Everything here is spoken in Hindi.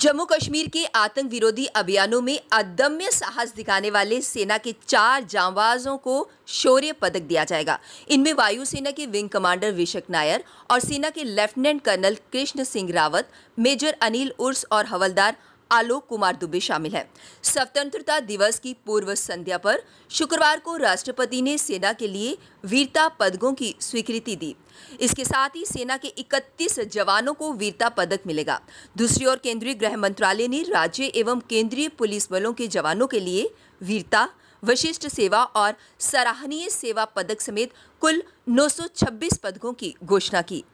जम्मू कश्मीर के आतंक विरोधी अभियानों में अदम्य साहस दिखाने वाले सेना के चार जांबाजों को शौर्य पदक दिया जाएगा इनमें वायुसेना के विंग कमांडर विशक नायर और सेना के lieutenant colonel Krishna Singh Rawat major Anil Urs और हवलदार आलोक कुमार दुबे शामिल हैं स्वतंत्रता दिवस की पूर्व संध्या पर शुक्रवार को राष्ट्रपति ने सेना के लिए वीरता पदकों की स्वीकृति दी इसके साथ ही सेना के 31 जवानों को वीरता पदक मिलेगा दूसरी ओर केंद्रीय गृह मंत्रालय ने राज्य एवं केंद्रीय पुलिस बलों के जवानों के लिए वीरता विशिष्ट सेवा और सराहनीय सेवा पदक समेत कुल 926 पदकों की घोषणा की